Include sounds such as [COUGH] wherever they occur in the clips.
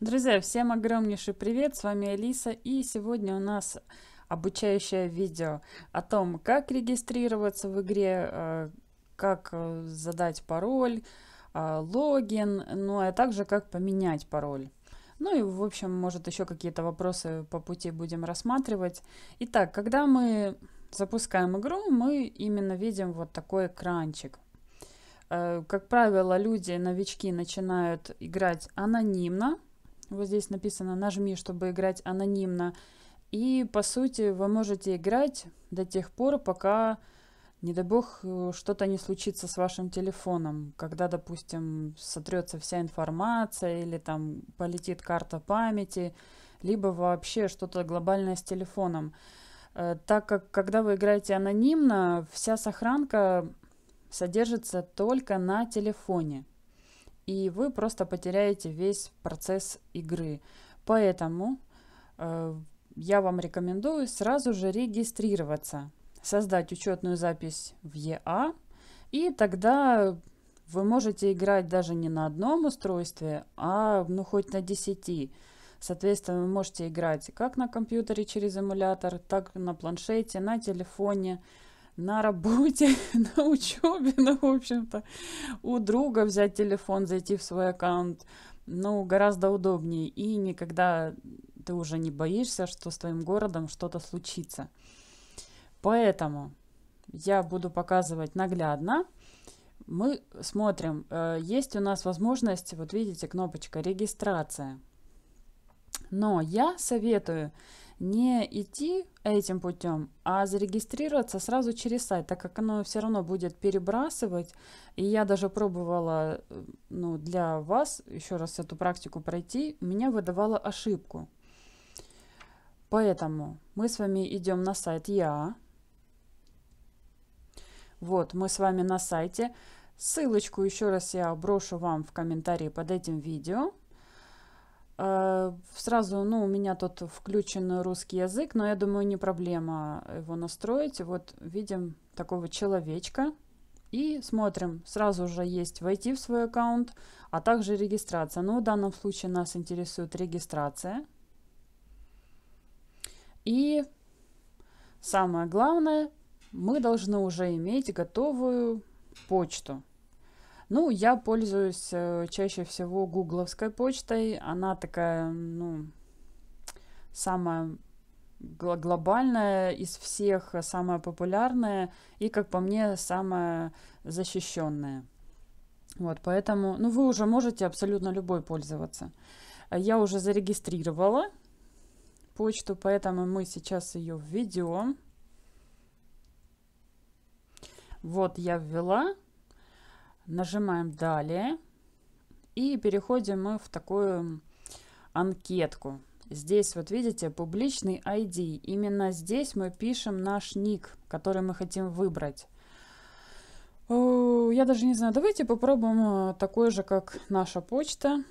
Друзья, всем огромнейший привет, с вами Алиса, и сегодня у нас обучающее видео о том, как регистрироваться в игре, э, как э, задать пароль, э, логин, ну а также как поменять пароль. Ну и, в общем, может еще какие-то вопросы по пути будем рассматривать. Итак, когда мы запускаем игру, мы именно видим вот такой экранчик. Как правило, люди, новички начинают играть анонимно, вот здесь написано «нажми, чтобы играть анонимно». И, по сути, вы можете играть до тех пор, пока, не дай бог, э, что-то не случится с вашим телефоном. Когда, допустим, сотрется вся информация или там полетит карта памяти, либо вообще что-то глобальное с телефоном. Э, так как, когда вы играете анонимно, вся сохранка содержится только на телефоне и вы просто потеряете весь процесс игры. Поэтому э, я вам рекомендую сразу же регистрироваться, создать учетную запись в ЕА, e и тогда вы можете играть даже не на одном устройстве, а ну хоть на 10. Соответственно, вы можете играть как на компьютере через эмулятор, так и на планшете, на телефоне на работе, [LAUGHS] на учебе, ну, в общем-то, у друга взять телефон, зайти в свой аккаунт, ну, гораздо удобнее. И никогда ты уже не боишься, что с твоим городом что-то случится. Поэтому я буду показывать наглядно. Мы смотрим, э, есть у нас возможность, вот видите, кнопочка регистрация. Но я советую не идти этим путем, а зарегистрироваться сразу через сайт, так как оно все равно будет перебрасывать. И я даже пробовала э, ну, для вас еще раз эту практику пройти, меня выдавала ошибку. Поэтому мы с вами идем на сайт «Я». Вот, мы с вами на сайте. Ссылочку еще раз я брошу вам в комментарии под этим видео. Э, сразу, ну, у меня тут включен русский язык, но я думаю, не проблема его настроить. Вот видим такого человечка и смотрим. Сразу же есть войти в свой аккаунт, а также регистрация. Но ну, в данном случае нас интересует регистрация. И самое главное, мы должны уже иметь готовую почту. Ну, я пользуюсь э, чаще всего гугловской почтой. Она такая, ну, самая глобальная из всех, э, самая популярная и, как по мне, самая защищенная. Вот, поэтому, ну, вы уже можете абсолютно любой пользоваться. Я уже зарегистрировала почту, поэтому мы сейчас ее введем. Вот я ввела. Нажимаем «Далее». И переходим мы в такую анкетку. Здесь вот видите публичный ID. Именно здесь мы пишем наш ник, который мы хотим выбрать. Я даже не знаю, давайте попробуем э, такой же, как наша почта.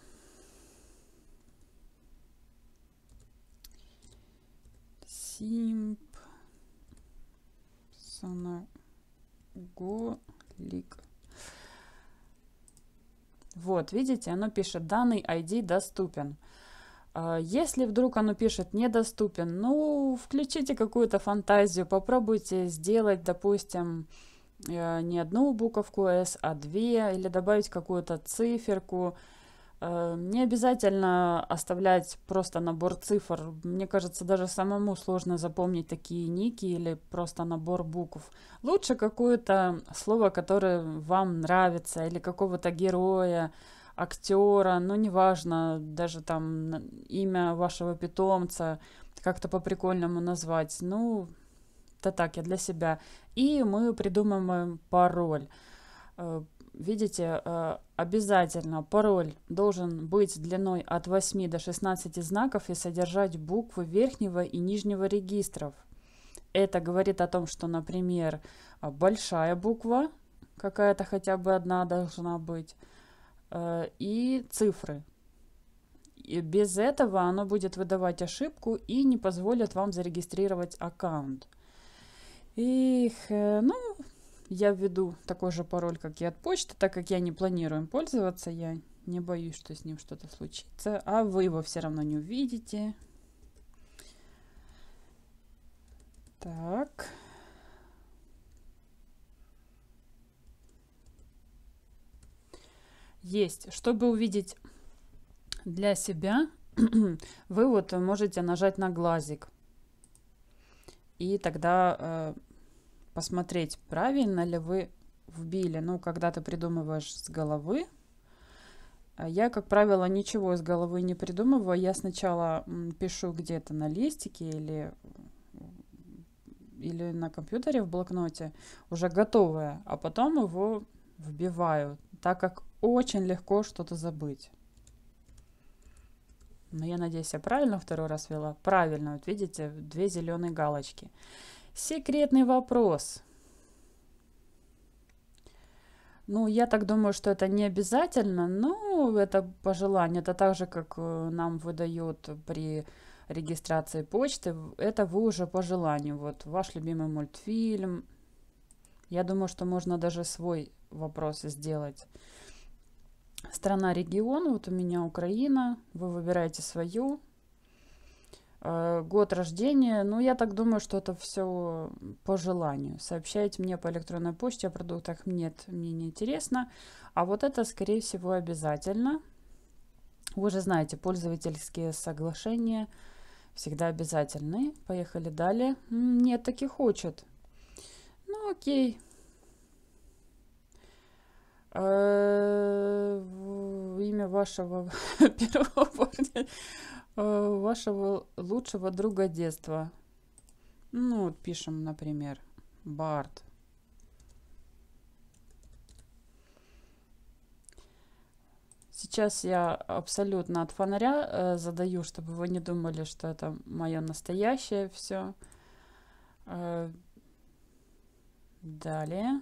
Симпсонаголик. Вот, видите, оно пишет «Данный ID доступен». А, если вдруг оно пишет «недоступен», ну, включите какую-то фантазию, попробуйте сделать, допустим, э, не одну буковку S, а две, или добавить какую-то циферку, Э, не обязательно оставлять просто набор цифр. Мне кажется, даже самому сложно запомнить такие ники или просто набор букв. Лучше какое-то слово, которое вам нравится, или какого-то героя, актера, ну неважно, даже там имя вашего питомца как-то по-прикольному назвать. Ну, это так, я для себя. И мы придумаем пароль. Э, видите, э, Обязательно пароль должен быть длиной от 8 до 16 знаков и содержать буквы верхнего и нижнего регистров. Это говорит о том, что, например, а, большая буква, какая-то хотя бы одна должна быть, э, и цифры. И без этого оно будет выдавать ошибку и не позволит вам зарегистрировать аккаунт. Их, э, ну, я введу такой же пароль, как и от почты, так как я не планирую им пользоваться, я не боюсь, что с ним что-то случится, а вы его все равно не увидите. Так. Есть. Чтобы увидеть для себя, [CLEARS THROAT] вы вот можете нажать на глазик. И тогда э, посмотреть, правильно ли вы вбили. Ну, когда ты придумываешь с головы, а я, как правило, ничего из головы не придумываю. Я сначала пишу где-то на листике или, или на компьютере в блокноте, уже готовое, а потом его вбиваю, так как очень легко что-то забыть. Но я надеюсь, я правильно второй раз вела. Правильно, вот видите, две зеленые галочки. Секретный вопрос. Ну, я так думаю, что это не обязательно, но это пожелание. Это так же, как э, нам выдает при регистрации почты. Это вы уже по желанию. Вот ваш любимый мультфильм. Я думаю, что можно даже свой вопрос сделать. Страна, регион. Вот у меня Украина. Вы выбираете свою. Э, год рождения. Ну, я так думаю, что это все по желанию. Сообщайте мне по электронной почте о продуктах нет, мне не интересно. А вот это, скорее всего, обязательно. Вы же знаете, пользовательские соглашения всегда обязательны. Поехали далее. Нет, таки хочет. Ну, окей. Э, имя вашего [LAUGHS] первого парня. Э, вашего лучшего друга детства. Ну, вот пишем, например, Барт. Сейчас я абсолютно от фонаря э, задаю, чтобы вы не думали, что это мое настоящее все. Э, далее.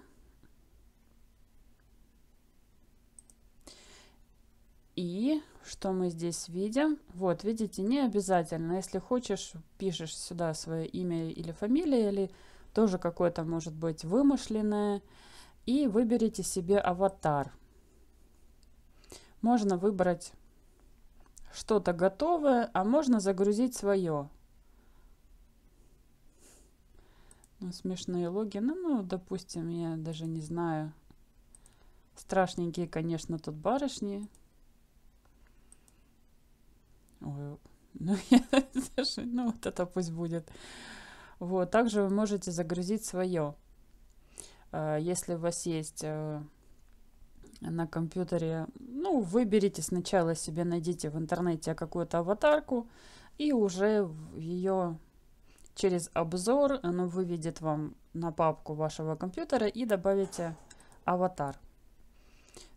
И что мы здесь видим. Вот, видите, не обязательно. Если хочешь, пишешь сюда свое имя или фамилия, или тоже какое-то, может быть, вымышленное. И выберите себе аватар. Можно выбрать что-то готовое, а можно загрузить свое. Ну, смешные логины. Ну, допустим, я даже не знаю. Страшненькие, конечно, тут барышни. Ой, ну, [LAUGHS] я ну, вот это пусть будет. Вот, также вы можете загрузить свое. Э, если у вас есть э, на компьютере, ну, выберите сначала себе, найдите в интернете какую-то аватарку, и уже ее через обзор оно выведет вам на папку вашего компьютера и добавите аватар.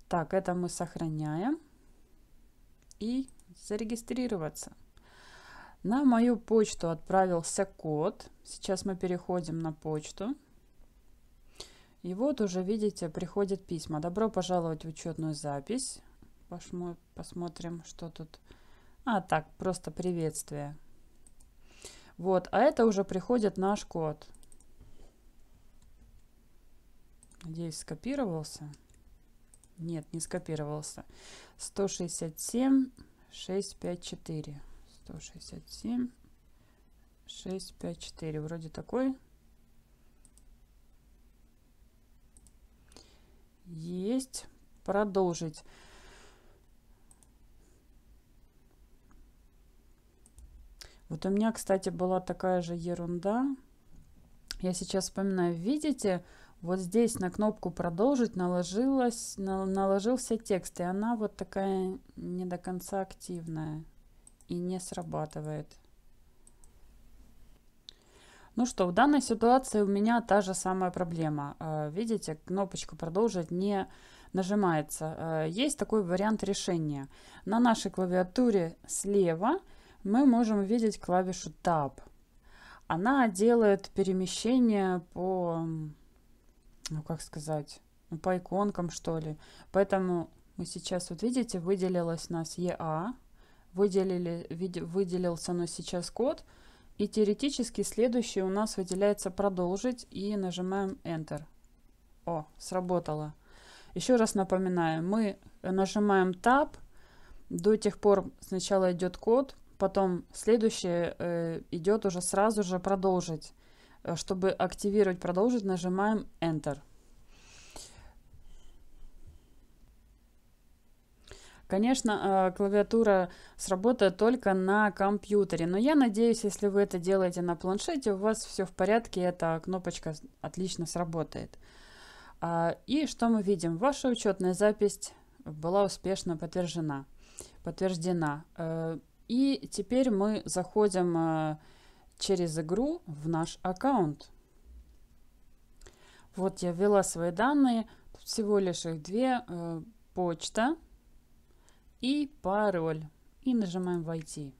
Так, это мы сохраняем и зарегистрироваться. На мою почту отправился код. Сейчас мы переходим на почту. И вот уже, видите, приходят письма. Добро пожаловать в учетную запись. Пошмо, посмотрим, что тут. А, так, просто приветствие. Вот, а это уже приходит наш код. Надеюсь, скопировался. Нет, не скопировался. 167 6, 5, 4. 167. 6, 5, 4. Вроде такой. Есть. Продолжить. Вот у меня, кстати, была такая же ерунда. Я сейчас вспоминаю. Видите, вот здесь на кнопку продолжить наложилась, на, наложился текст, и она вот такая не до конца активная и не срабатывает. Ну что, в данной ситуации у меня та же самая проблема. Э, видите, кнопочка «Продолжить» не нажимается. Э, есть такой вариант решения. На нашей клавиатуре слева мы можем видеть клавишу «Tab». Она делает перемещение по ну как сказать, ну, по иконкам, что ли. Поэтому мы сейчас, вот видите, выделилось у нас EA, а», выделили, выделился у нас сейчас код, и теоретически следующий у нас выделяется «Продолжить» и нажимаем Enter. О, сработало. Еще раз напоминаю, мы нажимаем Tab, до тех пор сначала идет код, потом следующее э, идет уже сразу же «Продолжить». Э, чтобы активировать продолжить, нажимаем Enter. Конечно, э, клавиатура сработает только на компьютере, но я надеюсь, если вы это делаете на планшете, у вас все в порядке, эта кнопочка отлично сработает. А, и что мы видим? Ваша учетная запись была успешно подтверждена. подтверждена. Э, и теперь мы заходим через игру в наш аккаунт. Вот я ввела свои данные, всего лишь их две, э, почта и пароль. И нажимаем «Войти».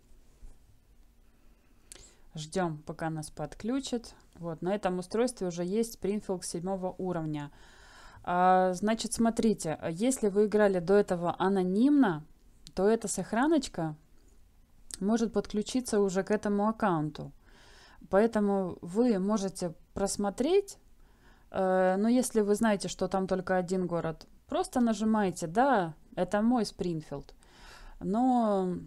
Ждем, пока нас подключат. Вот, на этом устройстве уже есть Springfield 7 уровня. А, значит, смотрите, если вы играли до этого анонимно, то эта сохраночка может подключиться уже к этому аккаунту. Поэтому вы можете просмотреть, э, но если вы знаете, что там только один город, просто нажимаете «Да, это мой Спрингфилд». Но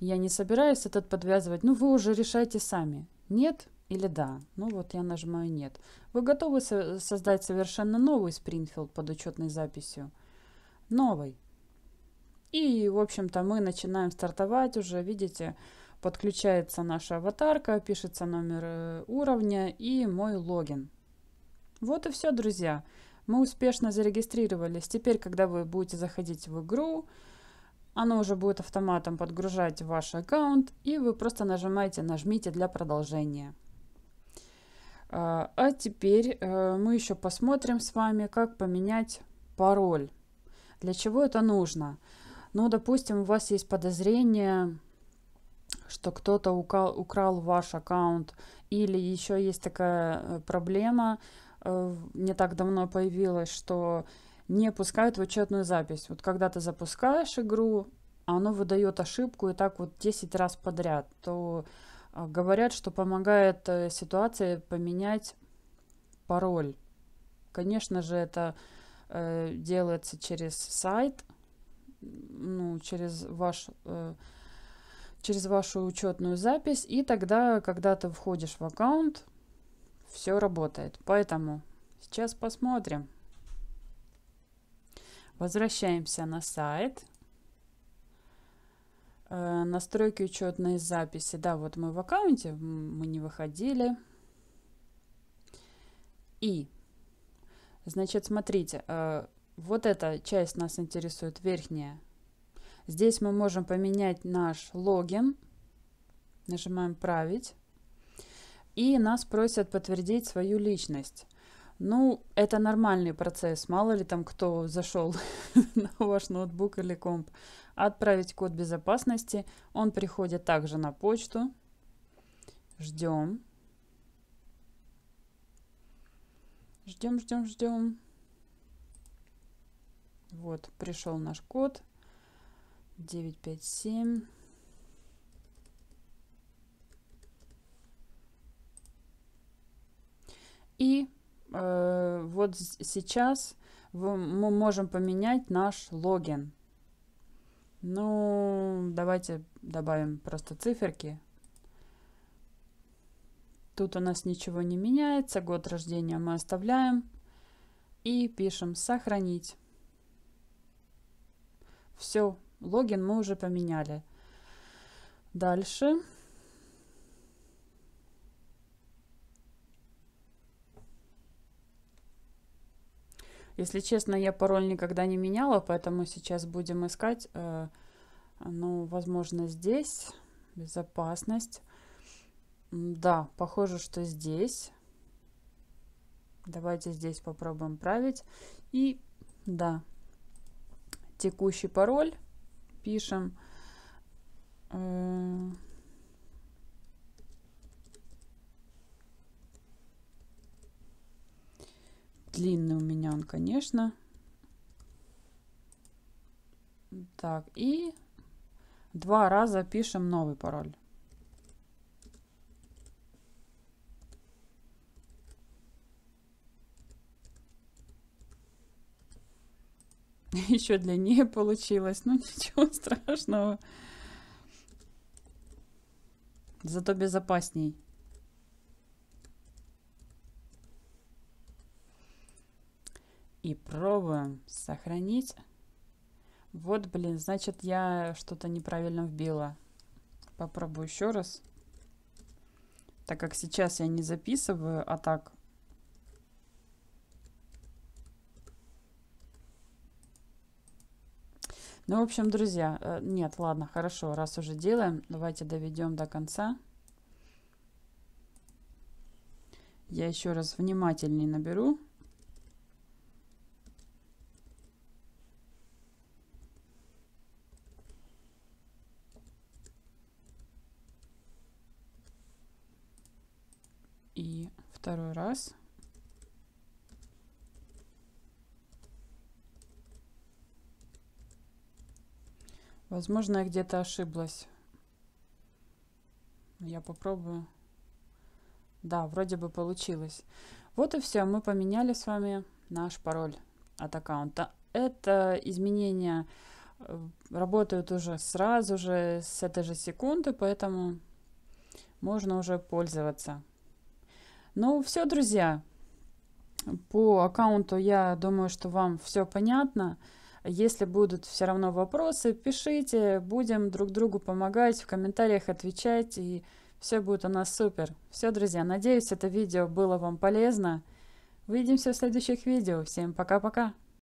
я не собираюсь этот подвязывать. Ну, вы уже решайте сами. Нет или да. Ну, вот я нажимаю «Нет». Вы готовы со создать совершенно новый Спрингфилд под учетной записью? Новый. И, в общем-то, мы начинаем стартовать уже, видите, видите, Подключается наша аватарка, пишется номер э, уровня и мой логин. Вот и все, друзья. Мы успешно зарегистрировались. Теперь, когда вы будете заходить в игру, оно уже будет автоматом подгружать ваш аккаунт, и вы просто нажимаете «Нажмите для продолжения». А, а теперь э, мы еще посмотрим с вами, как поменять пароль. Для чего это нужно? Ну, допустим, у вас есть подозрение что кто-то украл, украл ваш аккаунт. Или еще есть такая э, проблема, э, не так давно появилась, что не пускают в учетную запись. Вот когда ты запускаешь игру, оно выдает ошибку и так вот 10 раз подряд, то э, говорят, что помогает ситуация поменять пароль. Конечно же, это делается через сайт, ну, через ваш э, через вашу учетную запись, и тогда, когда ты входишь в аккаунт, все работает. Поэтому сейчас посмотрим. Возвращаемся на сайт. Э, настройки учетной записи. Да, вот мы в аккаунте, мы не выходили. И, значит, смотрите, э, вот эта часть нас интересует, верхняя Здесь мы можем поменять наш логин. Нажимаем «Править». И нас просят подтвердить свою личность. Ну, это нормальный процесс. Мало ли там кто зашел [LAUGHS] на ваш ноутбук или комп. Отправить код безопасности. Он приходит также на почту. Ждем. Ждем, ждем, ждем. Вот, пришел наш код девять пять семь И э, вот сейчас мы можем поменять наш логин. Ну, давайте добавим просто циферки. Тут у нас ничего не меняется. Год рождения мы оставляем. И пишем «Сохранить». Все, Логин мы уже поменяли. Дальше. Если честно, я пароль никогда не меняла, поэтому сейчас будем искать, э, ну, возможно, здесь безопасность. Да, похоже, что здесь. Давайте здесь попробуем править. И да, текущий пароль пишем э, длинный у меня он, конечно. Так, и два раза пишем новый пароль. [LAUGHS] еще длиннее получилось, но ну, ничего [LAUGHS] страшного. Зато безопасней. И пробуем сохранить. Вот, блин, значит, я что-то неправильно вбила. Попробую еще раз. Так как сейчас я не записываю, а так Ну, в общем, друзья, э, нет, ладно, хорошо, раз уже делаем, давайте доведем до конца. Я еще раз внимательнее наберу. И второй раз. Возможно, я где-то ошиблась. Я попробую. Да, вроде бы получилось. Вот и все, мы поменяли с вами наш пароль от аккаунта. Это изменения э, работают уже сразу же, с этой же секунды, поэтому можно уже пользоваться. Ну все, друзья, по аккаунту я думаю, что вам все понятно. Если будут все равно вопросы, пишите, будем друг другу помогать, в комментариях отвечать, и все будет у нас супер. Все, друзья, надеюсь, это видео было вам полезно. Увидимся в следующих видео. Всем пока-пока!